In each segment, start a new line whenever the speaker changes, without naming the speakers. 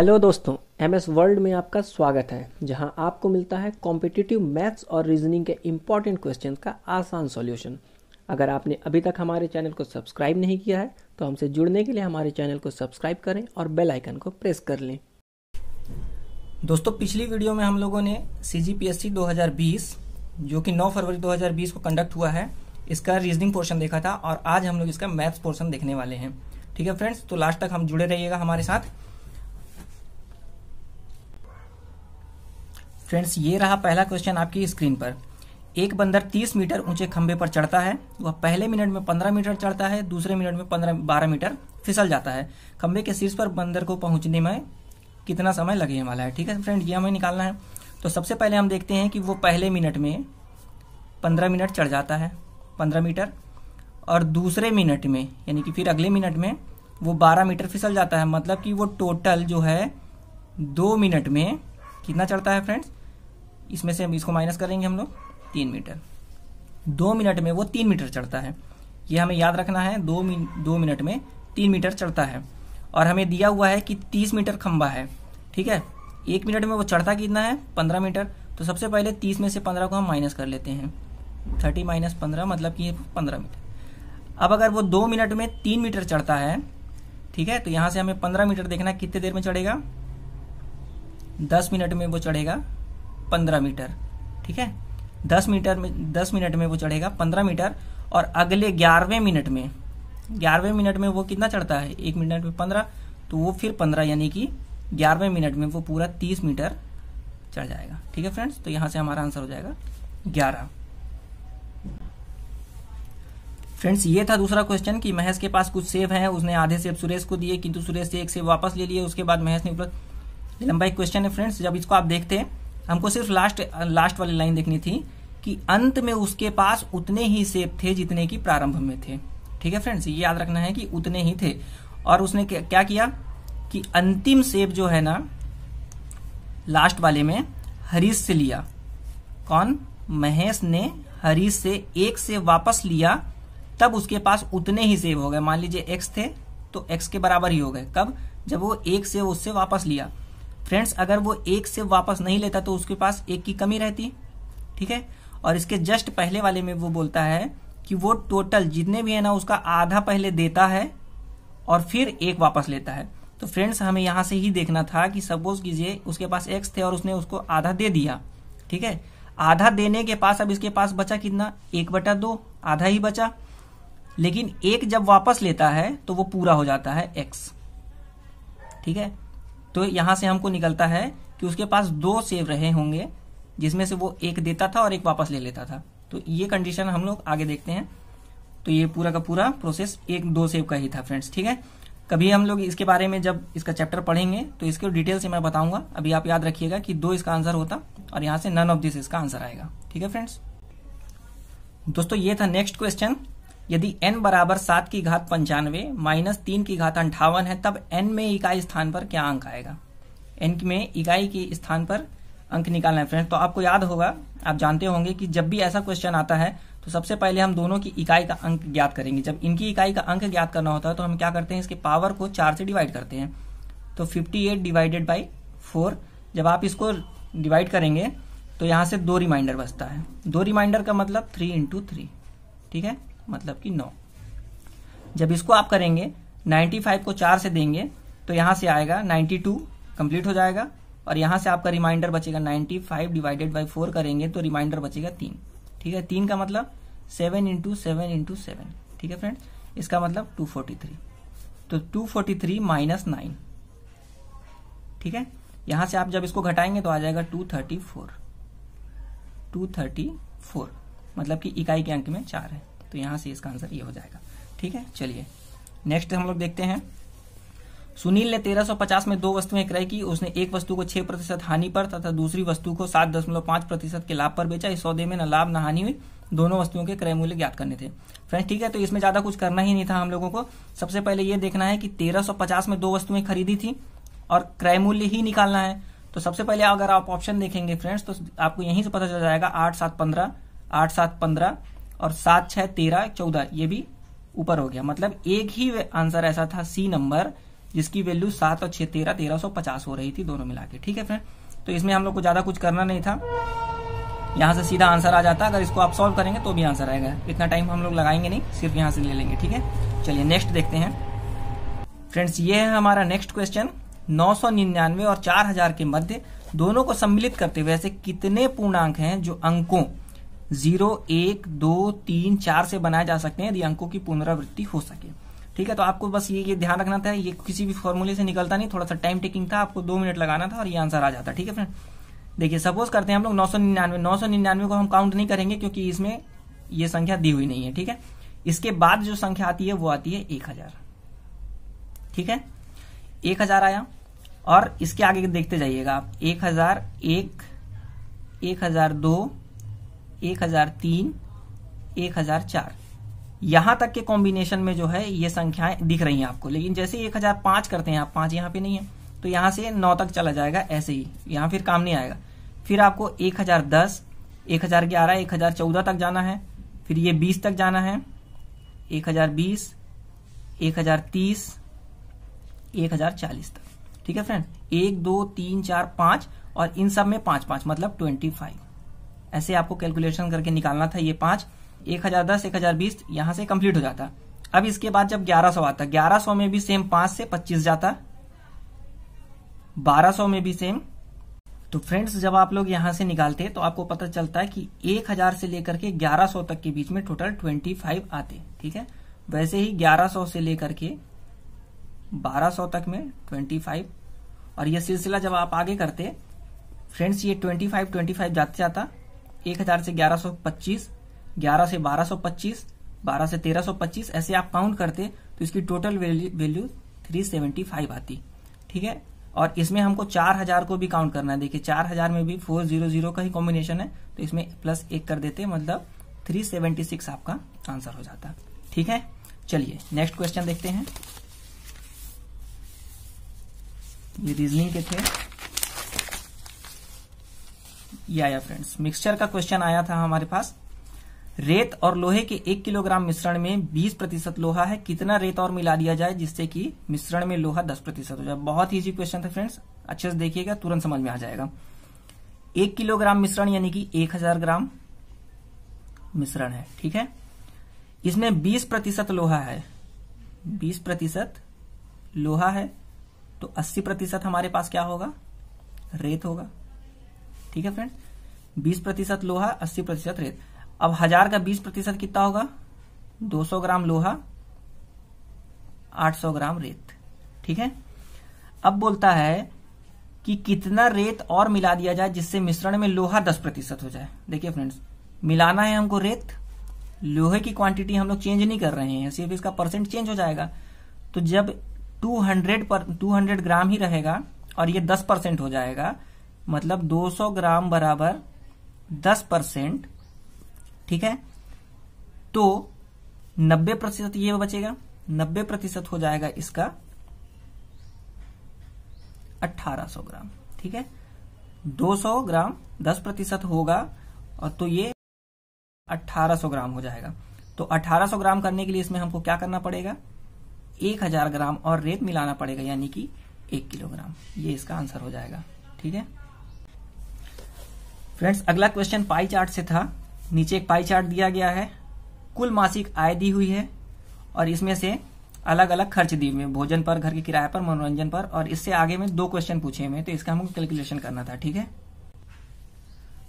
hello दोस्तों M S world में आपका स्वागत है जहां आपको मिलता है कॉम्पिटिटिव मैथ्स और रीजनिंग के इम्पॉर्टेंट क्वेश्चन का आसान सॉल्यूशन अगर आपने अभी तक हमारे चैनल को सब्सक्राइब नहीं किया है तो हमसे जुड़ने के लिए हमारे चैनल को सब्सक्राइब करें और बेल आइकन को प्रेस कर लें दोस्तों पिछली वीडियो में हम लोगों ने सी जी पी एस सी दो हज़ार बीस जो कि नौ फरवरी दो हज़ार बीस को कंडक्ट हुआ है इसका रीजनिंग पोर्शन देखा था और आज हम लोग इसका मैथ्स पोर्शन देखने वाले हैं ठीक है फ्रेंड्स तो लास्ट तक हम जुड़े रहिएगा हमारे साथ फ्रेंड्स ये रहा पहला क्वेश्चन आपकी स्क्रीन पर एक बंदर 30 मीटर ऊंचे खंबे पर चढ़ता है वह पहले मिनट में 15 मीटर चढ़ता है दूसरे मिनट में 15 12 मीटर फिसल जाता है खंबे के शीर्ष पर बंदर को पहुंचने में कितना समय लगने वाला है ठीक है फ्रेंड ये हमें निकालना है तो सबसे पहले हम देखते हैं कि वो पहले मिनट में पंद्रह मिनट चढ़ जाता है पंद्रह मीटर और दूसरे मिनट में यानी कि फिर अगले मिनट में वो बारह मीटर फिसल जाता है मतलब कि वो टोटल जो है दो मिनट में कितना चढ़ता है फ्रेंड्स इसमें से इसको माइनस करेंगे हम लोग तीन मीटर दो मिनट में वो तीन मीटर चढ़ता है ये हमें याद रखना है दो मिन, दो मिनट में तीन मीटर चढ़ता है और हमें दिया हुआ है कि तीस मीटर खंबा है ठीक है एक मिनट में वो चढ़ता कितना है पंद्रह मीटर तो सबसे पहले तीस में से पंद्रह को हम माइनस कर लेते हैं थर्टी माइनस पंद्रह मतलब कि पंद्रह मीटर अब अगर वो दो मिनट में तीन मीटर चढ़ता है ठीक है तो यहाँ से हमें पंद्रह मीटर देखना कितने देर में चढ़ेगा दस मिनट में वो चढ़ेगा पंद्रह मीटर ठीक है दस मीटर में दस मिनट में वो चढ़ेगा पंद्रह मीटर और अगले ग्यारहवें मिनट में ग्यारहवें मिनट में वो कितना चढ़ता है एक मिनट में पंद्रह तो वो फिर पंद्रह यानी कि ग्यारहवें मिनट में वो पूरा तीस मीटर चढ़ जाएगा ठीक है फ्रेंड्स तो यहां से हमारा आंसर हो जाएगा ग्यारह फ्रेंड्स ये था दूसरा क्वेश्चन कि महेश के पास कुछ सेब है उसने आधे सेब सुरेश को दिए किंतु सुरेश से एक सेब वापस ले लिए उसके बाद महेश ने उपलब्ध लंबा एक क्वेश्चन है फ्रेंड्स जब इसको आप देखते हैं हमको सिर्फ लास्ट लास्ट वाली लाइन देखनी थी कि अंत में उसके पास उतने ही सेब थे जितने की प्रारंभ में थे ठीक है फ्रेंड्स ये याद रखना है कि उतने ही थे और उसने क्या किया कि अंतिम सेब जो है ना लास्ट वाले में हरीश से लिया कौन महेश ने हरीश से एक से वापस लिया तब उसके पास उतने ही सेब हो गए मान लीजिए एक्स थे तो एक्स के बराबर ही हो गए कब जब वो एक से उससे वापस लिया फ्रेंड्स अगर वो एक से वापस नहीं लेता तो उसके पास एक की कमी रहती ठीक है और इसके जस्ट पहले वाले में वो बोलता है कि वो टोटल जितने भी है ना उसका आधा पहले देता है और फिर एक वापस लेता है तो फ्रेंड्स हमें यहां से ही देखना था कि सपोज कीजिए उसके पास एक्स थे और उसने उसको आधा दे दिया ठीक है आधा देने के पास अब इसके पास बचा कितना एक बटा दो आधा ही बचा लेकिन एक जब वापस लेता है तो वो पूरा हो जाता है एक्स ठीक है तो यहां से हमको निकलता है कि उसके पास दो सेव रहे होंगे जिसमें से वो एक देता था और एक वापस ले लेता था तो ये कंडीशन हम लोग आगे देखते हैं तो ये पूरा का पूरा प्रोसेस एक दो सेव का ही था फ्रेंड्स ठीक है कभी हम लोग इसके बारे में जब इसका चैप्टर पढ़ेंगे तो इसके डिटेल से मैं बताऊंगा अभी आप याद रखिएगा कि दो इसका आंसर होता और यहां से नन ऑफ दिस इसका आंसर आएगा ठीक है फ्रेंड्स दोस्तों ये था नेक्स्ट क्वेश्चन यदि n बराबर सात की घात पंचानवे माइनस तीन की घात अंठावन है तब n में इकाई स्थान पर क्या अंक आएगा n में इकाई के स्थान पर अंक निकालना है फ्रेंड्स तो आपको याद होगा आप जानते होंगे कि जब भी ऐसा क्वेश्चन आता है तो सबसे पहले हम दोनों की इकाई का अंक ज्ञात करेंगे जब इनकी इकाई का अंक ज्ञात करना होता है तो हम क्या करते हैं इसके पावर को चार से डिवाइड करते हैं तो fifty eight divided by four जब आप इसको डिवाइड करेंगे तो यहां से दो रिमाइंडर बचता है दो रिमाइंडर का मतलब थ्री इंटू थ्री ठीक है मतलब कि नौ जब इसको आप करेंगे 95 को चार से देंगे तो यहां से आएगा 92 कंप्लीट हो जाएगा और यहां से आपका रिमाइंडर बचेगा 95 डिवाइडेड बाई फोर करेंगे तो रिमाइंडर बचेगा तीन ठीक है तीन का मतलब seven into seven into seven ठीक है फ्रेंड इसका मतलब 243 तो 243 फोर्टी थ्री माइनस नाइन ठीक है यहां से आप जब इसको घटाएंगे तो आ जाएगा 234 234 मतलब कि इकाई के अंक में चार है तो यहाँ से इसका आंसर ये हो जाएगा ठीक है चलिए नेक्स्ट हम लोग देखते हैं सुनील ने 1350 में दो वस्तुएं क्रय की उसने एक वस्तु को 6 प्रतिशत हानि पर तथा दूसरी वस्तु को 7.5 प्रतिशत के लाभ पर बेचा इस सौदे में न लाभ न हानि हुई दोनों वस्तुओं के क्रय मूल्य ज्ञात करने थे फ्रेंड्स ठीक है तो इसमें ज्यादा कुछ करना ही नहीं था हम लोगों को सबसे पहले ये देखना है कि तेरह में दो वस्तुएं खरीदी थी और क्रय मूल्य ही निकालना है तो सबसे पहले अगर आप ऑप्शन देखेंगे फ्रेंड्स तो आपको यहीं से पता चल जाएगा आठ सात पंद्रह आठ सात पंद्रह और सात छह तेरह चौदह ये भी ऊपर हो गया मतलब एक ही आंसर ऐसा था सी नंबर जिसकी वैल्यू सात और छह तेरह तेरह सौ पचास हो रही थी दोनों मिला के ठीक है फ्रेंड तो इसमें हम लोग को ज्यादा कुछ करना नहीं था यहां से सीधा आंसर आ जाता अगर इसको आप सॉल्व करेंगे तो भी आंसर आएगा इतना टाइम हम लोग लगाएंगे नहीं सिर्फ यहां से ले लेंगे ठीक है चलिए नेक्स्ट देखते हैं फ्रेंड्स ये है हमारा नेक्स्ट क्वेश्चन नौ और चार के मध्य दोनों को सम्मिलित करते हुए ऐसे कितने पूर्णांक हैं जो अंकों जीरो एक दो तीन चार से बनाए जा सकते हैं यदि अंकों की पुनरावृत्ति हो सके ठीक है तो आपको बस ये ये ध्यान रखना था ये किसी भी फॉर्मूले से निकलता नहीं थोड़ा सा टाइम टेकिंग था आपको दो मिनट लगाना था और ये आंसर आ जाता ठीक है फ्रेंड देखिए सपोज करते हैं हम लोग नौ सौ निन्यानवे नौ सौ निन्यानवे को हम काउंट नहीं करेंगे क्योंकि इसमें ये संख्या दी हुई नहीं है ठीक है इसके बाद जो संख्या आती है वो आती है एक हजार ठीक है एक हजार आया और इसके आगे देखते जाइएगा आप एक हजार एक एक हजार दो एक हजार तीन एक हजार चार यहां तक के कॉम्बिनेशन में जो है ये संख्याएं दिख रही हैं आपको लेकिन जैसे एक हजार पांच करते हैं आप पांच यहां पे नहीं है तो यहां से नौ तक चला जाएगा ऐसे ही यहां फिर काम नहीं आएगा फिर आपको एक हजार दस एक हजार ग्यारह एक हजार चौदह तक जाना है फिर ये बीस तक जाना है एक हजार बीस एक हजार तीस एक हजार चालीस तक ठीक है फ्रेंड एक दो तीन चार पांच और इन सब में पांच पांच मतलब ट्वेंटी फाइव ऐसे आपको कैलकुलेशन करके निकालना था ये पांच एक हजार दस एक हजार बीस यहां से कंप्लीट हो जाता अब इसके बाद जब ग्यारह सौ आता ग्यारह सौ में भी सेम पांच से पच्चीस जाता बारह सौ में भी सेम तो फ्रेंड्स जब आप लोग यहां से निकालते तो आपको पता चलता है कि एक हजार से लेकर के ग्यारह सौ तक के बीच में टोटल ट्वेंटी फाइव आते ठीक है वैसे ही ग्यारह सौ से लेकर के बारह सौ तक में ट्वेंटी फाइव और यह सिलसिला जब आप आगे करते फ्रेंड्स ये ट्वेंटी फाइव ट्वेंटी फाइव जाते जाता एक हजार से ग्यारह सौ पच्चीस ग्यारह से बारह सौ पच्चीस बारह से तेरह सौ पच्चीस ऐसे आप काउंट करते तो इसकी total value three seventy five आती ठीक है और इसमें हमको चार हजार को भी काउंट करना है देखिए चार हजार में भी फोर जीरो जीरो का ही कॉम्बिनेशन है तो इसमें प्लस एक कर देते मतलब थ्री सेवेंटी सिक्स आपका आंसर हो जाता ठीक है चलिए नेक्स्ट क्वेश्चन देखते हैं ये रीजनिंग के थे ये आया फ्रेंड्स मिक्सचर का क्वेश्चन आया था हमारे पास रेत और लोहे के एक किलोग्राम मिश्रण में 20 प्रतिशत लोहा है कितना रेत और मिला दिया जाए जिससे कि मिश्रण में लोहा 10 प्रतिशत हो जाए बहुत इजी क्वेश्चन था फ्रेंड्स अच्छे से देखिएगा तुरंत समझ में आ जाएगा एक किलोग्राम मिश्रण यानी कि 1000 ग्राम मिश्रण है ठीक है इसमें 20 प्रतिशत लोहा है 20 प्रतिशत लोहा है तो अस्सी प्रतिशत हमारे पास क्या होगा रेत होगा ठीक है फ्रेंड्स बीस प्रतिशत लोहा अस्सी प्रतिशत रेत अब हजार का बीस प्रतिशत कितना होगा दो सौ ग्राम लोहा आठ सौ ग्राम रेत ठीक है अब बोलता है कि कितना रेत और मिला दिया जाए जिससे मिश्रण में लोहा दस प्रतिशत हो जाए देखिए फ्रेंड्स मिलाना है हमको रेत लोहे की क्वांटिटी हम लोग चेंज नहीं कर रहे हैं सिर्फ इसका परसेंट चेंज हो जाएगा तो जब 200 पर 200 ग्राम ही रहेगा और ये 10 परसेंट हो जाएगा मतलब 200 ग्राम बराबर 10 परसेंट ठीक है तो 90 प्रतिशत ये बचेगा 90 प्रतिशत हो जाएगा इसका 1800 ग्राम ठीक है 200 ग्राम 10 प्रतिशत होगा और तो ये 1800 ग्राम हो जाएगा तो 1800 ग्राम करने के लिए इसमें हमको क्या करना पड़ेगा 1000 ग्राम और रेत मिलाना पड़ेगा यानी कि एक किलोग्राम ये इसका आंसर हो जाएगा ठीक है फ्रेंड्स अगला क्वेश्चन पाई चार्ट से था नीचे एक पाई चार्ट दिया गया है कुल मासिक आय दी हुई है और इसमें से अलग अलग खर्च दिए हुए भोजन पर घर के किराए पर मनोरंजन पर और इससे आगे में दो क्वेश्चन पूछे हुए तो इसका हमको कैलकुलेशन करना था ठीक है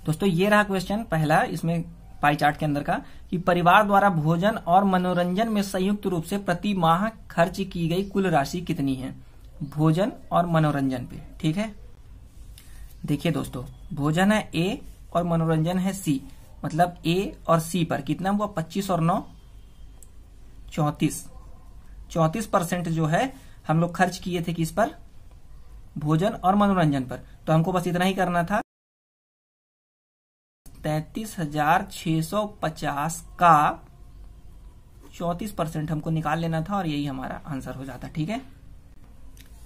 दोस्तों ये रहा क्वेश्चन पहला इसमें पाई चार्ट के अंदर का कि परिवार द्वारा भोजन और मनोरंजन में संयुक्त रूप से प्रति माह खर्च की गई कुल राशि कितनी है भोजन और मनोरंजन पे ठीक है देखिए दोस्तों भोजन है ए और मनोरंजन है सी मतलब ए और सी पर कितना हुआ पच्चीस और नौ चौतीस चौतीस परसेंट जो है हम लोग खर्च किए थे किस पर भोजन और मनोरंजन पर तो हमको बस इतना ही करना था तैतीस हजार छह सौ पचास का चौतीस परसेंट हमको निकाल लेना था और यही हमारा आंसर हो जाता ठीक है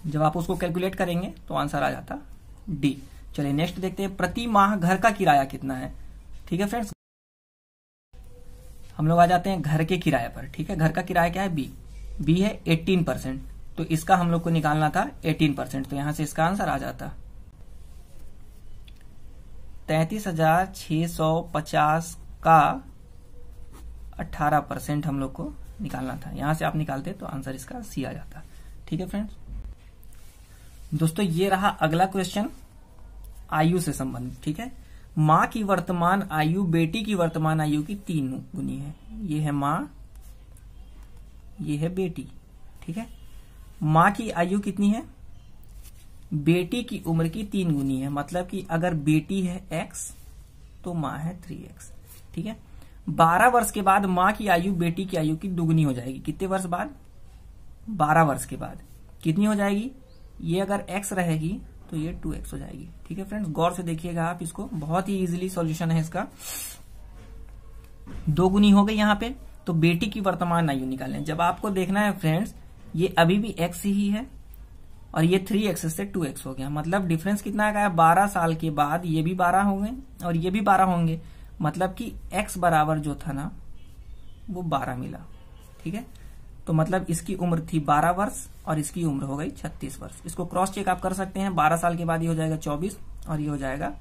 जब आप उसको कैलकुलेट करेंगे तो आंसर आ जाता डी चलिए नेक्स्ट देखते हैं प्रति माह घर का किराया कितना है ठीक है फ्रेंड्स हम लोग आ जाते हैं घर के किराए पर ठीक है घर का किराया क्या है बी बी है एटीन परसेंट तो इसका हम लोग को निकालना था एटीन परसेंट तो यहां से इसका आंसर आ जाता तैतीस हजार छह सौ पचास का अट्ठारह परसेंट हम लोग को निकालना था यहां से आप निकालते तो आंसर इसका सी आ जाता ठीक है फ्रेंड्स दोस्तों ये रहा अगला क्वेश्चन आयु से संबंधित ठीक है माँ की वर्तमान आयु बेटी की वर्तमान आयु की तीन गुनी है ये है माँ ये है बेटी ठीक है माँ की आयु कितनी है बेटी की उम्र की तीन गुनी है मतलब कि अगर बेटी है एक्स तो माँ है थ्री एक्स ठीक है बारह वर्ष के बाद माँ की आयु बेटी की आयु की दुगनी हो जाएगी कितने वर्ष बाद बारह वर्ष के बाद कितनी हो जाएगी ये अगर एक्स रहेगी तो ये टू एक्स हो जाएगी ठीक है फ्रेंड्स गौर से देखिएगा आप इसको बहुत ही इजिली सोल्यूशन है इसका दो गुनी हो गई यहाँ पे तो बेटी की वर्तमान आयु निकालें जब आपको देखना है फ्रेंड्स ये अभी भी एक्स ही है और ये थ्री एक्स से टू एक्स हो गया मतलब डिफरेंस कितना का है बारह साल के बाद ये भी बारह हो गए और ये भी बारह होंगे मतलब कि एक्स बराबर जो था ना वो बारह मिला ठीक है तो मतलब इसकी उम्र थी 12 वर्ष और इसकी उम्र हो गई 36 वर्ष इसको क्रॉस चेक आप कर सकते हैं 12 साल के बाद ये हो जाएगा 24 और ये हो जाएगा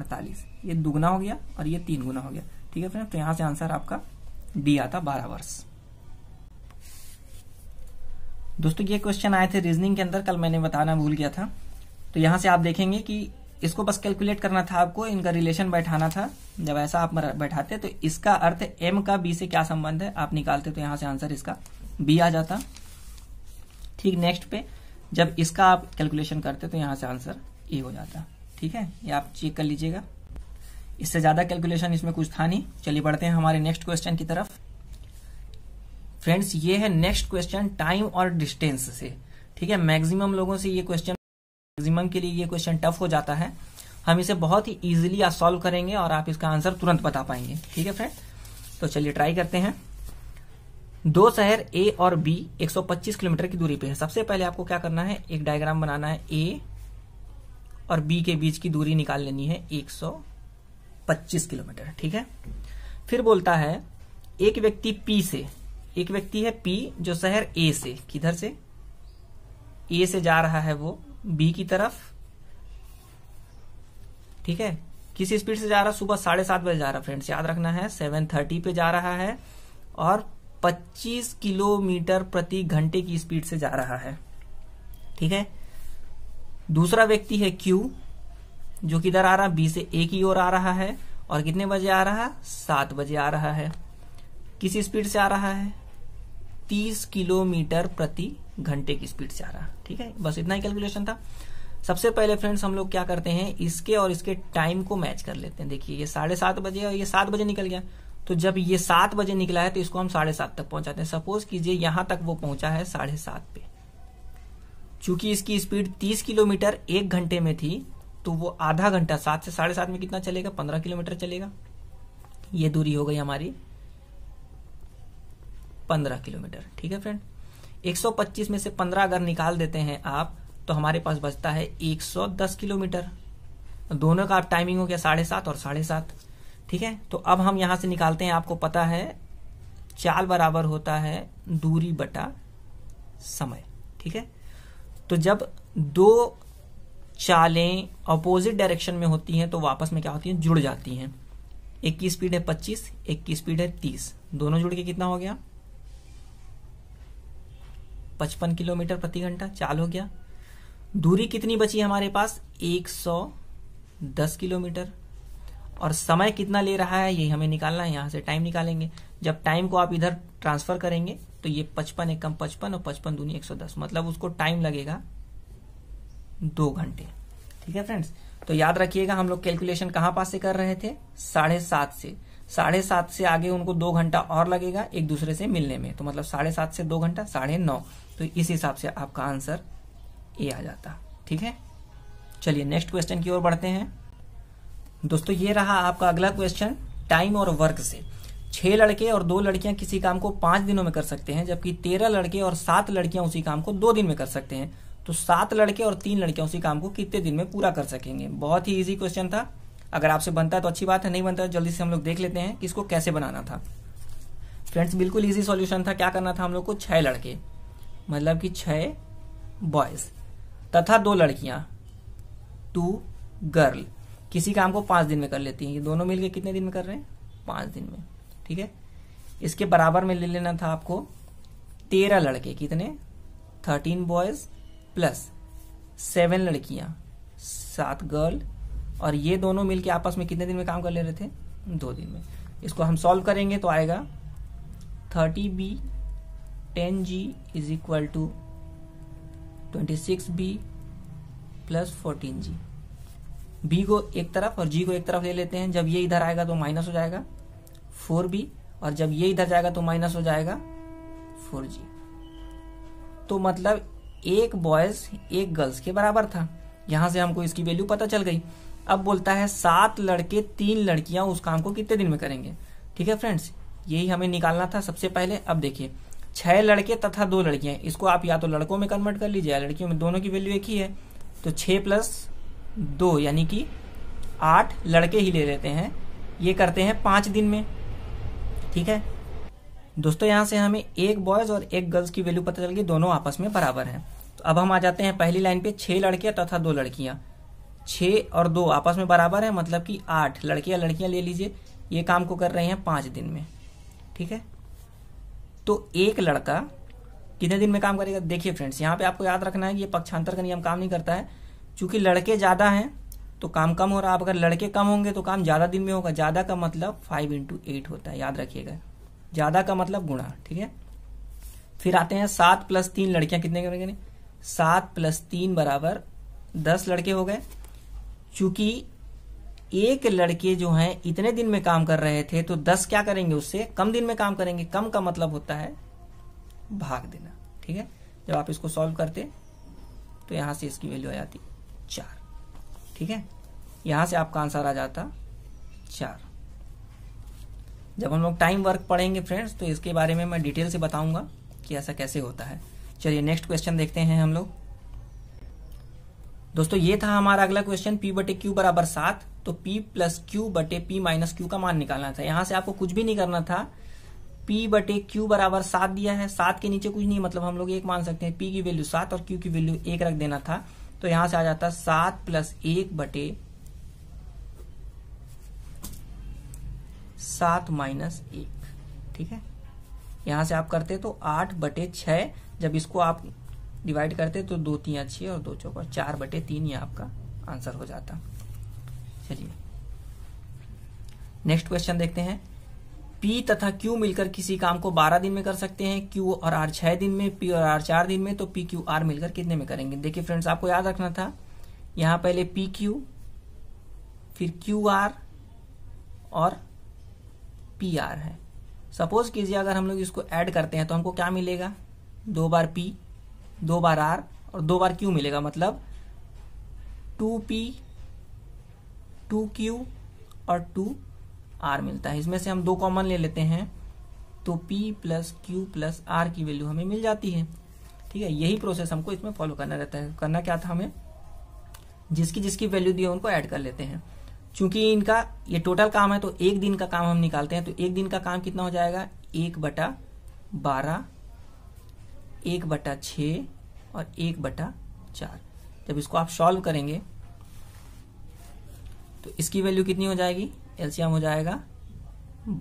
48 ये दुगना हो गया और ये तीन गुना हो गया ठीक है फ्रेंड तो यहां से आंसर आपका डी आता बारह वर्ष दोस्तों ये क्वेश्चन आए थे रीजनिंग के अंदर कल मैंने बताना भूल गया था तो यहां से आप देखेंगे कि इसको बस कैलकुलेट करना था आपको इनका रिलेशन बैठाना था जब ऐसा आप बैठाते तो इसका अर्थ एम का बी से क्या संबंध है आप निकालते तो यहां से आंसर इसका बी आ जाता ठीक नेक्स्ट पे जब इसका आप कैलकुलेशन करते तो यहां से आंसर ए हो जाता ठीक है ये आप चेक कर लीजिएगा इससे ज्यादा कैलकुलेशन इसमें कुछ था नहीं चलिए बढ़ते हैं हमारे नेक्स्ट क्वेश्चन की तरफ फ्रेंड्स ये है नेक्स्ट क्वेश्चन टाइम और डिस्टेंस से ठीक है मैक्सिमम लोगों से ये क्वेश्चन मैक्सिमम के लिए ये क्वेश्चन टफ हो जाता है हम इसे बहुत ही इजीली सॉल्व करेंगे और आप इसका आंसर तुरंत बता पाएंगे ठीक है फ्रेंड तो चलिए ट्राई करते हैं दो शहर ए और बी 125 किलोमीटर की दूरी पे है सबसे पहले आपको क्या करना है एक डायग्राम बनाना है ए और बी के बीच की दूरी निकाल लेनी है 125 किलोमीटर ठीक है फिर बोलता है एक व्यक्ति पी से एक व्यक्ति है पी जो शहर ए से किधर से ए से जा रहा है वो बी की तरफ ठीक है किस स्पीड से जा रहा है सुबह साढ़े सात बजे जा रहा है फ्रेंड्स याद रखना है सेवन थर्टी पे जा रहा है और 25 किलोमीटर प्रति घंटे की स्पीड से जा रहा है ठीक है दूसरा व्यक्ति है क्यू जो किधर आ रहा बी से ए की ओर आ रहा है और कितने बजे आ रहा सात बजे आ रहा है किस स्पीड से आ रहा है तीस किलोमीटर प्रति घंटे की स्पीड से आ रहा ठीक है बस इतना ही कैलकुलेशन था सबसे पहले फ्रेंड्स हम लोग क्या करते हैं इसके और इसके टाइम को मैच कर लेते हैं देखिए ये साढ़े सात बजे और ये सात बजे निकल गया तो जब ये सात बजे निकला है तो इसको हम साढ़े सात तक पहुंचाते हैं सपोज कीजिए यहां तक वो पहुंचा है साढ़े सात पे चूंकि इसकी स्पीड तीस किलोमीटर एक घंटे में थी तो वो आधा घंटा सात से साढ़े सात में कितना चलेगा पंद्रह किलोमीटर चलेगा ये दूरी हो गई हमारी पंद्रह किलोमीटर ठीक है फ्रेंड एक में से पंद्रह अगर निकाल देते हैं आप तो हमारे पास बचता है एक किलोमीटर दोनों का आप टाइमिंग हो गया साढ़े सात और साढ़े सात ठीक है तो अब हम यहां से निकालते हैं आपको पता है चाल बराबर होता है दूरी बटा समय ठीक है तो जब दो चालें अपोजिट डायरेक्शन में होती हैं तो वापस में क्या होती हैं जुड़ जाती हैं एक की स्पीड है पच्चीस एक की स्पीड है तीस दोनों जुड़ के कितना हो गया पचपन किलोमीटर प्रति घंटा चाल हो गया दूरी कितनी बची हमारे पास 110 किलोमीटर और समय कितना ले रहा है ये हमें निकालना है यहां से टाइम निकालेंगे जब टाइम को आप इधर ट्रांसफर करेंगे तो ये पचपन एक कम पचपन और पचपन दूनी एक सौ दस मतलब उसको टाइम लगेगा दो घंटे ठीक है फ्रेंड्स तो याद रखिएगा हम लोग कैलकुलेशन कहां पास से कर रहे थे साढ़े सात से साढ़े सात से आगे उनको दो घंटा और लगेगा एक दूसरे से मिलने में तो मतलब साढ़े सात से दो घंटा साढ़े नौ तो इस हिसाब से आपका आंसर ए आ जाता ठीक है चलिए नेक्स्ट क्वेश्चन की ओर बढ़ते हैं दोस्तों ये रहा आपका अगला क्वेश्चन टाइम और वर्क से छह लड़के और दो लड़कियां किसी काम को पांच दिनों में कर सकते हैं जबकि तेरह लड़के और सात लड़कियां उसी काम को दो दिन में कर सकते हैं तो सात लड़के और तीन लड़कियां उसी काम को कितने दिन में पूरा कर सकेंगे बहुत ही इजी क्वेश्चन था अगर आपसे बनता है तो अच्छी बात है नहीं बनता है जल्दी से हम लोग देख लेते हैं कि इसको कैसे बनाना था फ्रेंड्स बिल्कुल इजी सॉल्यूशन था क्या करना था हम लोग को छह लड़के मतलब कि छह बॉयज तथा दो लड़कियां टू गर्ल किसी काम को पांच दिन में कर लेती है ये दोनों मिलके कितने दिन में कर रहे हैं पांच दिन में ठीक है इसके बराबर में ले लेना था आपको तेरह लड़के कितने थर्टीन बॉयज प्लस सेवन लड़कियां सात गर्ल और ये दोनों मिलके आपस में कितने दिन में काम कर ले रहे थे दो दिन में इसको हम सॉल्व करेंगे तो आएगा thirty B ten G is equal to twenty six B plus fourteen G B को एक तरफ और जी को एक तरफ ले लेते हैं जब ये इधर आएगा तो माइनस हो जाएगा फोर बी और जब ये इधर जाएगा तो माइनस हो जाएगा फोर जी तो मतलब एक बॉयज एक गर्ल्स के बराबर था यहां से हमको इसकी वैल्यू पता चल गई अब बोलता है सात लड़के तीन लड़कियां उस काम को कितने दिन में करेंगे ठीक है फ्रेंड्स यही हमें निकालना था सबसे पहले अब देखिए छह लड़के तथा दो लड़कियां इसको आप या तो लड़कों में कन्वर्ट कर लीजिए या लड़कियों में दोनों की वैल्यू एक ही है तो छह प्लस दो यानी कि आठ लड़के ही ले लेते हैं ये करते हैं पाँच दिन में ठीक है दोस्तों यहाँ से हमें एक बॉयज़ और एक गर्ल्स की वैल्यू पता चल गई दोनों आपस में बराबर हैं तो अब हम आ जाते हैं पहली लाइन पे छः लड़के तथा दो लड़कियाँ छः और दो आपस में बराबर है मतलब कि आठ लड़कियाँ लड़कियाँ ले लीजिए ये काम को कर रहे हैं पाँच दिन में ठीक है तो एक लड़का कितने दिन में काम करेगा देखिए फ्रेंड्स यहाँ पे आपको याद रखना है कि ये पक्षांतर का नियम काम नहीं करता है चूंकि लड़के ज़्यादा हैं तो काम कम हो रहा है अगर लड़के कम होंगे तो काम ज़्यादा दिन में होगा ज़्यादा का मतलब फाइव इंटू एट होता है याद रखिएगा ज़्यादा का मतलब गुणा ठीक है फिर आते हैं सात प्लस तीन लड़कियां कितने करेंगे सात प्लस तीन बराबर दस लड़के हो गए चूंकि एक लड़के जो हैं इतने दिन में काम कर रहे थे तो दस क्या करेंगे उससे कम दिन में काम करेंगे कम का मतलब होता है भाग देना ठीक है जब आप इसको सॉल्व करते तो यहां से इसकी वैल्यू आ जाती चार ठीक है यहां से आपका आंसर आ जाता चार जब हम लोग टाइम वर्क पढ़ेंगे फ्रेंड्स तो इसके बारे में मैं डिटेल से बताऊंगा कि ऐसा कैसे होता है चलिए नेक्स्ट क्वेश्चन देखते हैं हम लोग दोस्तों ये था हमारा अगला क्वेश्चन पी बटे क्यू बराबर सात तो पी प्लस क्यू बटे पी माइनस क्यू का मान निकालना था यहां से आपको कुछ भी नहीं करना था पी बटे क्यू बराबर सात दिया है सात के नीचे कुछ नहीं मतलब हम लोग एक मान सकते हैं पी की वैल्यू सात और क्यू की वैल्यू एक रख देना था तो यहां से आ जाता है सात प्लस एक बटे सात माइनस एक ठीक है यहां से आप करते तो आठ बटे छ जब इसको आप डिवाइड करते तो दो तीन छः और दो चौका चार बटे तीन ये आपका आंसर हो जाता चलिए नेक्स्ट क्वेश्चन देखते हैं पी तथा क्यू मिलकर किसी काम को 12 दिन में कर सकते हैं क्यू और आर 6 दिन में पी और आर चार दिन में तो पी क्यू आर मिलकर कितने में करेंगे देखिए फ्रेंड्स आपको याद रखना था यहां पहले पी क्यू फिर क्यू आर और पी आर है सपोज कीजिए अगर हम लोग इसको ऐड करते हैं तो हमको क्या मिलेगा दो बार पी दो बार आर और दो बार क्यू मिलेगा मतलब टू पी टू क्यू और टू आर मिलता है इसमें से हम दो कॉमन ले लेते हैं तो P plus Q plus R की वैल्यू हमें मिल जाती है ठीक है यही प्रोसेस हमको इसमें फॉलो करना रहता है करना क्या था हमें जिसकी जिसकी वैल्यू दी है उनको ऐड कर लेते हैं चूंकि इनका ये टोटल काम है तो एक दिन का काम हम निकालते हैं तो एक दिन का काम कितना हो जाएगा एक बटा बारह एक बटा छ और एक बटा चार जब इसको आप सॉल्व करेंगे तो इसकी वैल्यू कितनी हो जाएगी एल्सियम हो जाएगा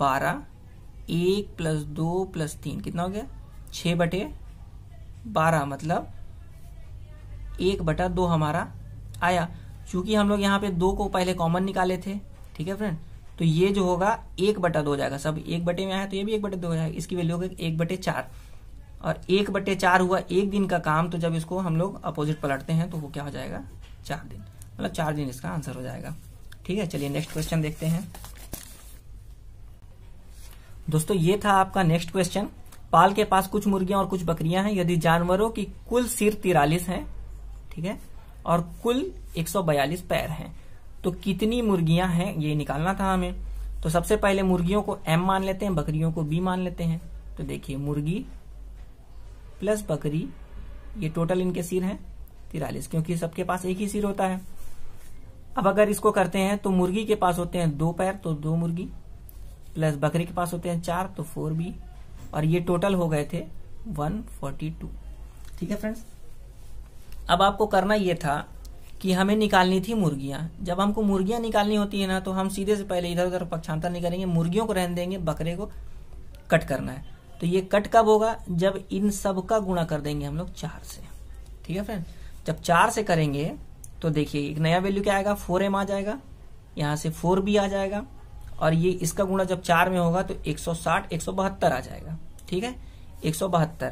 बारह एक प्लस दो प्लस तीन कितना हो गया छः बटे बारह मतलब एक बटा दो हमारा आया चूंकि हम लोग यहाँ पे दो को पहले कॉमन निकाले थे ठीक है फ्रेंड तो ये जो होगा एक बटा दो हो जाएगा सब एक बटे में आया तो ये भी एक बटे दो हो जाएगा इसकी वैल्यू होगी एक बटे चार और एक बटे चार हुआ एक दिन का काम तो जब इसको हम लोग अपोजिट पलटते हैं तो वो क्या हो जाएगा चार दिन मतलब चार दिन इसका आंसर हो जाएगा ठीक है चलिए नेक्स्ट क्वेश्चन देखते हैं दोस्तों ये था आपका नेक्स्ट क्वेश्चन पाल के पास कुछ मुर्गियां और कुछ बकरियां हैं यदि जानवरों की कुल सिर तिरालीस है ठीक है और कुल 142 पैर हैं तो कितनी मुर्गियां हैं ये निकालना था हमें तो सबसे पहले मुर्गियों को एम मान लेते हैं बकरियों को बी मान लेते हैं तो देखिए मुर्गी प्लस बकरी ये टोटल इनके सिर हैं तिरालीस क्योंकि सबके पास एक ही सिर होता है अब अगर इसको करते हैं तो मुर्गी के पास होते हैं दो पैर तो दो मुर्गी प्लस बकरे के पास होते हैं चार तो फोर बी और ये टोटल हो गए थे वन फोर्टी टू ठीक है फ्रेंड्स अब आपको करना ये था कि हमें निकालनी थी मुर्गियां जब हमको मुर्गियां निकालनी होती है ना तो हम सीधे से पहले इधर उधर पक्षांतर नहीं करेंगे मुर्गियों को रहने देंगे बकरे को कट करना है तो ये कट कब होगा जब इन सब का गुणा कर देंगे हम लोग चार से ठीक है फ्रेंड जब चार से करेंगे तो देखिए एक नया वैल्यू क्या आएगा फोर एम आ जाएगा यहाँ से फोर बी आ जाएगा और ये इसका गुणा जब चार में होगा तो 160 172 आ जाएगा ठीक है 172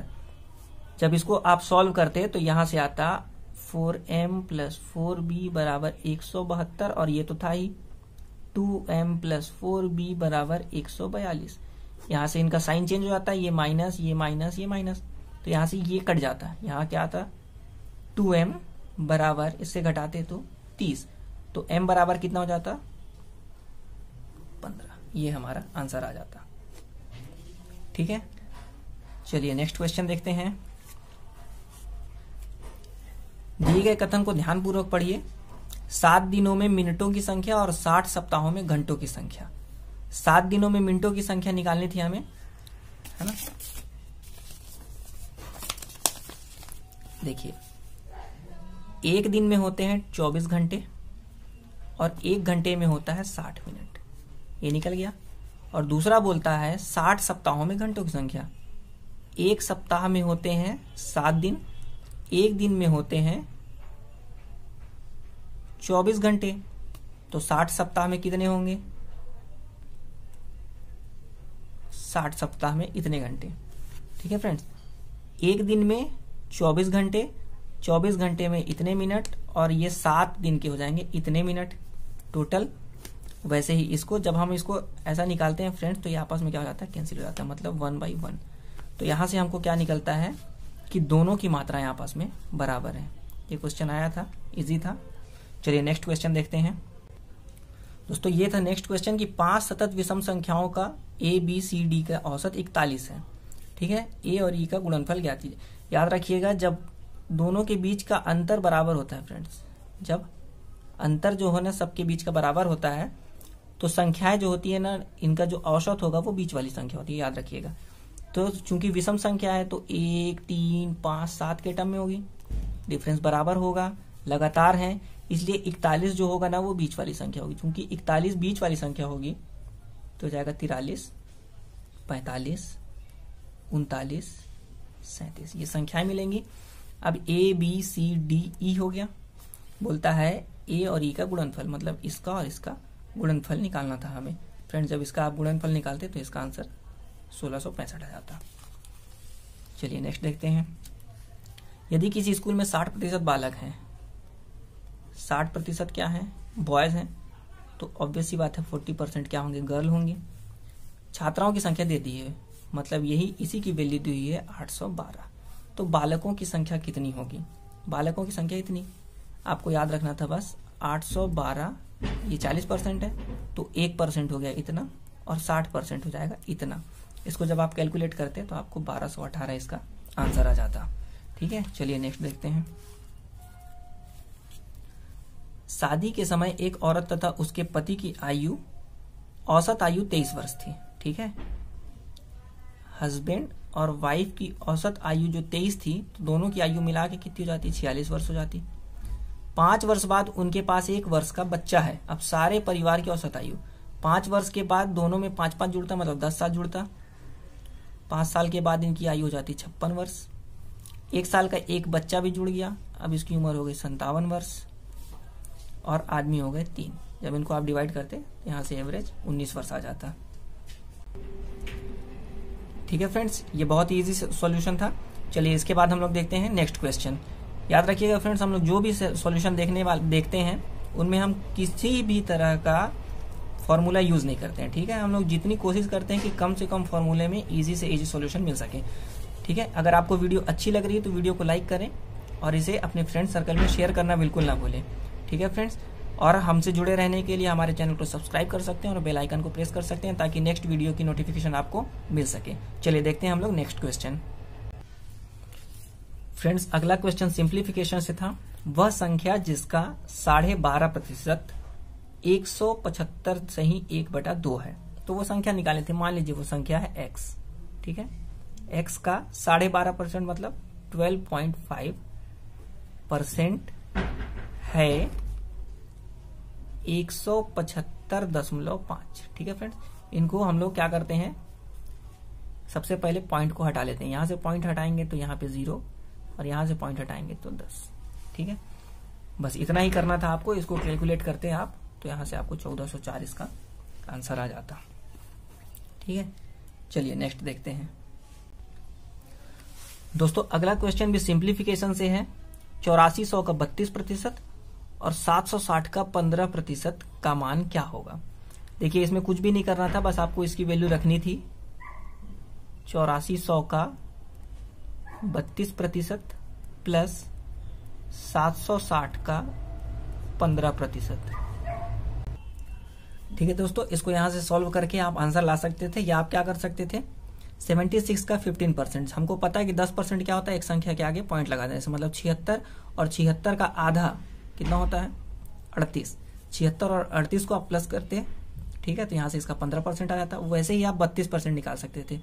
जब इसको आप सॉल्व करते तो यहां से आता four M plus four B बराबर एक और ये तो था ही two M plus four B बराबर एक यहां से इनका साइन चेंज हो जाता है ये माइनस ये माइनस ये माइनस तो यहां से ये कट जाता है यहां क्या आता टू एम बराबर इससे घटाते तो तीस तो एम बराबर कितना हो जाता पंद्रह ये हमारा आंसर आ जाता ठीक है चलिए नेक्स्ट क्वेश्चन देखते हैं दिए गए कथन को ध्यानपूर्वक पढ़िए सात दिनों में मिनटों की संख्या और साठ सप्ताहों में घंटों की संख्या सात दिनों में मिनटों की संख्या निकालनी थी हमें है ना देखिए एक दिन में होते हैं चौबीस घंटे और एक घंटे में होता है साठ मिनट ये निकल गया और दूसरा बोलता है साठ सप्ताहों में घंटों की संख्या एक सप्ताह में होते हैं सात दिन एक दिन में होते हैं चौबीस घंटे तो साठ सप्ताह में कितने होंगे साठ सप्ताह में इतने घंटे ठीक है फ्रेंड्स एक दिन में चौबीस घंटे 24 घंटे में इतने मिनट और ये सात दिन के हो जाएंगे इतने मिनट टोटल वैसे ही इसको जब हम इसको ऐसा निकालते हैं फ्रेंड्स तो ये आपस में क्या हो जाता है कैंसिल हो जाता है मतलब वन बाई वन तो यहां से हमको क्या निकलता है कि दोनों की मात्राएं आपस में बराबर है ये क्वेश्चन आया था इजी था चलिए नेक्स्ट क्वेश्चन देखते हैं दोस्तों ये था नेक्स्ट क्वेश्चन कि पांच सतत विषम संख्याओं का ए बी सी डी का औसत इकतालीस है ठीक है ए और ई e का गुणनफल ज्ञात कीजिए याद रखिएगा जब दोनों के बीच का अंतर बराबर होता है फ्रेंड्स जब अंतर जो ना सबके बीच का बराबर होता है तो संख्याएं जो होती है ना इनका जो औसत होगा वो बीच वाली संख्या होती है याद रखिएगा तो चूंकि विषम संख्या है तो एक तीन पांच सात के टर्म में होगी डिफरेंस बराबर होगा लगातार है इसलिए इकतालीस जो होगा ना वो बीच वाली संख्या होगी चूंकि इकतालीस बीच वाली संख्या होगी तो जाएगा तिरालीस पैतालीस उनतालीस सैंतीस ये संख्याएं मिलेंगी अब A B C D E हो गया बोलता है ए और ई e का गुणनफल मतलब इसका और इसका गुणनफल निकालना था हमें फ्रेंड जब इसका आप गुणनफल निकालते तो इसका आंसर सोलह सौ पैंसठ आ जाता चलिए नेक्स्ट देखते हैं यदि किसी स्कूल में साठ प्रतिशत बालक हैं साठ प्रतिशत क्या है बॉयज हैं तो ऑब्वियस ही बात है फोर्टी परसेंट क्या होंगे गर्ल होंगे छात्राओं की संख्या दे दी है मतलब यही इसी की वैल्यू दी हुई है आठ सौ बारह तो बालकों की संख्या कितनी होगी बालकों की संख्या इतनी आपको याद रखना था बस 812 ये 40 परसेंट है तो एक परसेंट हो गया इतना और 60 परसेंट हो जाएगा इतना इसको जब आप कैलकुलेट करते हैं तो आपको 1218 इसका आंसर आ जाता ठीक है चलिए नेक्स्ट देखते हैं शादी के समय एक औरत तथा उसके पति की आयु औसत आयु तेईस वर्ष थी ठीक है हस्बैंड और वाइफ की औसत आयु जो तेईस थी तो दोनों की आयु मिला के कितनी हो जाती छियालीस वर्ष हो जाती पांच वर्ष बाद उनके पास एक वर्ष का बच्चा है अब सारे परिवार की औसत आयु पांच वर्ष के बाद दोनों में पांच पांच जुड़ता मतलब दस साल जुड़ता पांच साल के बाद इनकी आयु हो जाती छप्पन वर्ष एक साल का एक बच्चा भी जुड़ गया अब इसकी उम्र हो गई संतावन वर्ष और आदमी हो गए तीन जब इनको आप डिवाइड करते यहाँ से एवरेज उन्नीस वर्ष आ जाता ठीक है फ्रेंड्स ये बहुत ईजी सोल्यूशन था चलिए इसके बाद हम लोग देखते हैं नेक्स्ट क्वेश्चन याद रखिएगा फ्रेंड्स हम लोग जो भी सोल्यूशन देखने वाले देखते हैं उनमें हम किसी भी तरह का फॉर्मूला यूज नहीं करते हैं ठीक है हम लोग जितनी कोशिश करते हैं कि कम से कम फॉर्मूले में ईजी से ईजी सॉल्यूशन मिल सके ठीक है अगर आपको वीडियो अच्छी लग रही है तो वीडियो को लाइक करें और इसे अपने फ्रेंड सर्कल में शेयर करना बिल्कुल ना भूलें ठीक है फ्रेंड्स और हमसे जुड़े रहने के लिए हमारे चैनल को सब्सक्राइब कर सकते हैं और बेल आइकन को प्रेस कर सकते हैं ताकि नेक्स्ट वीडियो की नोटिफिकेशन आपको मिल सके चलिए देखते हैं हम लोग नेक्स्ट क्वेश्चन फ्रेंड्स अगला क्वेश्चन सिंप्लीफिकेशन से था वह संख्या जिसका साढ़े बारह प्रतिशत एक सौ पचहत्तर से ही एक बटा दो है तो वो संख्या निकाले थे मान लीजिए वो संख्या है एक्स ठीक है एक्स का साढ़े बारह परसेंट मतलब ट्वेल्व पॉइंट फाइव परसेंट है एक सौ पचहत्तर दशमलव पांच ठीक है फ्रेंड्स इनको हम लोग क्या करते हैं सबसे पहले पॉइंट को हटा लेते हैं यहां से पॉइंट हटाएंगे तो यहां पे जीरो और यहां से पॉइंट हटाएंगे तो दस ठीक है बस इतना ही करना था आपको इसको कैलकुलेट करते हैं आप तो यहां से आपको चौदह सौ चार इसका आंसर आ जाता ठीक है चलिए नेक्स्ट देखते हैं दोस्तों अगला क्वेश्चन भी सिंप्लीफिकेशन से है चौरासी सौ का बत्तीस प्रतिशत और 760 का 15 प्रतिशत का मान क्या होगा देखिए इसमें कुछ भी नहीं करना था बस आपको इसकी वैल्यू रखनी थी चौरासी सौ का बत्तीस प्रतिशत प्लस सात सौ साठ का पंद्रह प्रतिशत ठीक है दोस्तों इसको यहां से सॉल्व करके आप आंसर ला सकते थे या आप क्या कर सकते थे 76 का 15 परसेंट हमको पता है कि 10 परसेंट क्या होता है एक संख्या के आगे पॉइंट लगा देने से मतलब छिहत्तर और छिहत्तर का आधा कितना होता है अड़तीस छिहत्तर और अड़तीस को आप प्लस करते हैं ठीक है तो यहाँ से इसका पंद्रह परसेंट आ जाता वैसे ही आप बत्तीस परसेंट निकाल सकते थे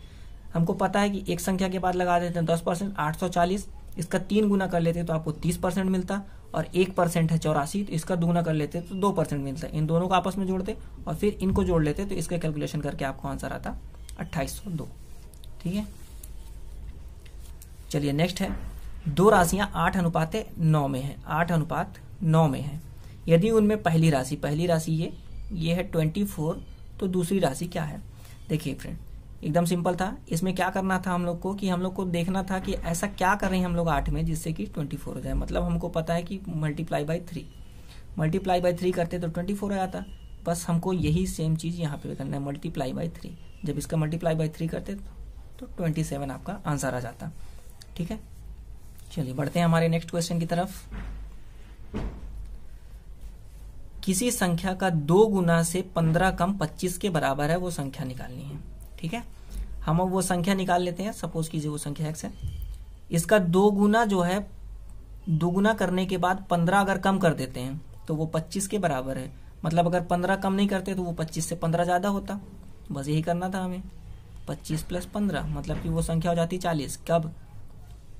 हमको पता है कि एक संख्या के बाद लगा देते हैं दस परसेंट आठ सौ चालीस इसका तीन गुना कर लेते तो आपको तीस परसेंट मिलता और एक परसेंट है चौरासी तो इसका दुगुना कर लेते तो दो परसेंट मिलता इन दोनों को आपस में जोड़ते और फिर इनको जोड़ लेते तो इसका कैलकुलेशन करके आपको आंसर आता अट्ठाईस सौ दो ठीक है चलिए नेक्स्ट है दो राशियां आठ अनुपात नौ में है आठ अनुपात नौ में है यदि उनमें पहली राशि पहली राशि ये ये है ट्वेंटी फोर तो दूसरी राशि क्या है देखिए फ्रेंड एकदम सिंपल था इसमें क्या करना था हम लोग को कि हम लोग को देखना था कि ऐसा क्या कर रहे हैं हम लोग आठ में जिससे कि ट्वेंटी फोर हो जाए मतलब हमको पता है कि multiply by three multiply by three करते तो ट्वेंटी फोर आ जाता बस हमको यही सेम चीज़ यहाँ पे करना है मल्टीप्लाई बाई थ्री जब इसका मल्टीप्लाई बाई थ्री करते तो ट्वेंटी सेवन आपका आंसर आ जाता ठीक है चलिए बढ़ते हैं हमारे नेक्स्ट क्वेश्चन की तरफ किसी संख्या का दो गुना से पंद्रह कम पच्चीस के बराबर है वो संख्या निकालनी है ठीक है हम अब वो संख्या निकाल लेते हैं सपोज कीजिए वो संख्या एक्स है इसका दो गुना जो है दोगुना करने के बाद पंद्रह अगर कम कर देते हैं तो वो पच्चीस के बराबर है मतलब अगर पंद्रह कम नहीं करते तो वो पच्चीस से पंद्रह ज़्यादा होता बस यही करना था हमें पच्चीस प्लस पंद्रह मतलब कि वो संख्या हो जाती चालीस कब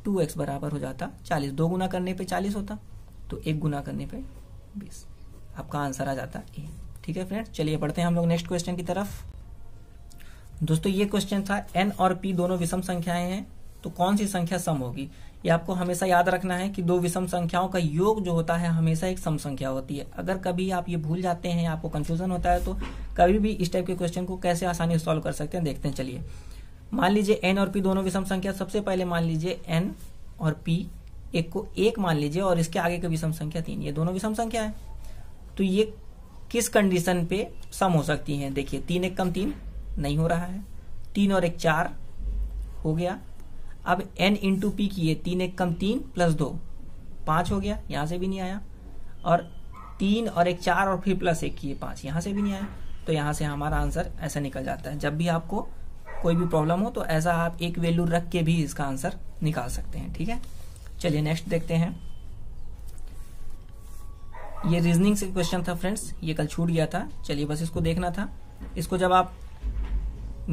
टू एक्स बराबर हो जाता चालीस दो गुना करने पे चालीस होता तो एक गुना करने पे बीस आपका आंसर आ जाता है ए ठीक है फ्रेंड चलिए पढ़ते हैं हम लोग नेक्स्ट क्वेश्चन की तरफ दोस्तों ये क्वेश्चन था एन और पी दोनों विषम संख्याएं हैं तो कौन सी संख्या सम होगी ये आपको हमेशा याद रखना है कि दो विषम संख्याओं का योग जो होता है हमेशा एक सम संख्या होती है अगर कभी आप ये भूल जाते हैं आपको कंफ्यूजन होता है तो कभी भी इस टाइप के क्वेश्चन को कैसे आसानी से सॉल्व कर सकते हैं देखते हैं चलिए मान लीजिए एन और पी दोनों विषम संख्या सबसे पहले मान लीजिए एन और पी एक को एक मान लीजिए और इसके आगे की विषम संख्या तीन ये दोनों विषम संख्या है तो ये किस कंडीशन पे सम हो सकती है देखिए तीन एक कम तीन नहीं हो रहा है तीन और एक चार हो गया अब एन इंटू पी किए तीन एक कम तीन प्लस दो पांच हो गया यहां से भी नहीं आया और तीन और एक चार और फिर प्लस एक किए पांच यहां से भी नहीं आया तो यहां से हमारा आंसर ऐसा निकल जाता है जब भी आपको कोई भी प्रॉब्लम हो तो ऐसा आप एक वैल्यू रख के भी इसका आंसर निकाल सकते हैं ठीक है चलिए नेक्स्ट देखते हैं ये रीजनिंग से क्वेश्चन था फ्रेंड्स ये कल छूट गया था चलिए बस इसको देखना था इसको जब आप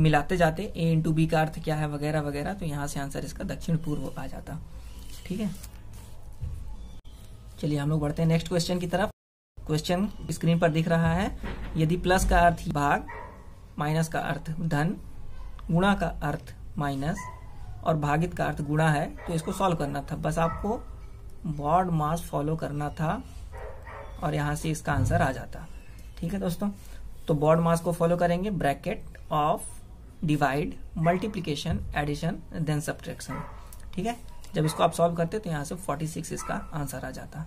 मिलाते जाते ए इंटू बी का अर्थ क्या है वगैरह वगैरह तो यहाँ से आंसर इसका दक्षिण पूर्व आ जाता ठीक है चलिए हम लोग बढ़ते हैं नेक्स्ट क्वेश्चन की तरफ क्वेश्चन स्क्रीन पर दिख रहा है यदि प्लस का अर्थ भाग माइनस का अर्थ धन गुणा का अर्थ माइनस और भागित तो का अर्थ गुणा है तो इसको सॉल्व करना था बस आपको बॉर्ड मास फॉलो करना था और यहां से इसका आंसर आ जाता ठीक है दोस्तों तो बॉर्ड मास को फॉलो करेंगे bracket of divide multiplication addition then subtraction ठीक है जब इसको आप सॉल्व करते तो यहां से 46 इसका आंसर आ जाता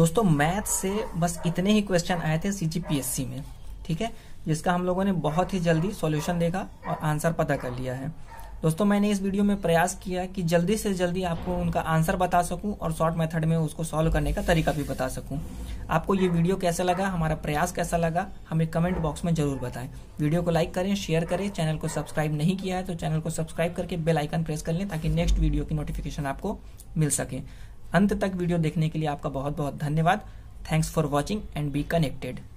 दोस्तों मैथ से बस इतने ही क्वेश्चन आए थे सीजीपीएससी में ठीक है जिसका हम लोगों ने बहुत ही जल्दी सॉल्यूशन देखा और आंसर पता कर लिया है दोस्तों मैंने इस वीडियो में प्रयास किया कि जल्दी से जल्दी आपको उनका आंसर बता सकूं और शॉर्ट मेथड में उसको सॉल्व करने का तरीका भी बता सकूं आपको ये वीडियो कैसा लगा हमारा प्रयास कैसा लगा हमें कमेंट बॉक्स में जरूर बताएं वीडियो को लाइक करें शेयर करें चैनल को सब्सक्राइब नहीं किया है तो चैनल को सब्सक्राइब करके बेल आइकन प्रेस कर लें ताकि नेक्स्ट वीडियो की नोटिफिकेशन आपको मिल सके अंत तक वीडियो देखने के लिए आपका बहुत बहुत धन्यवाद thanks for watching and be connected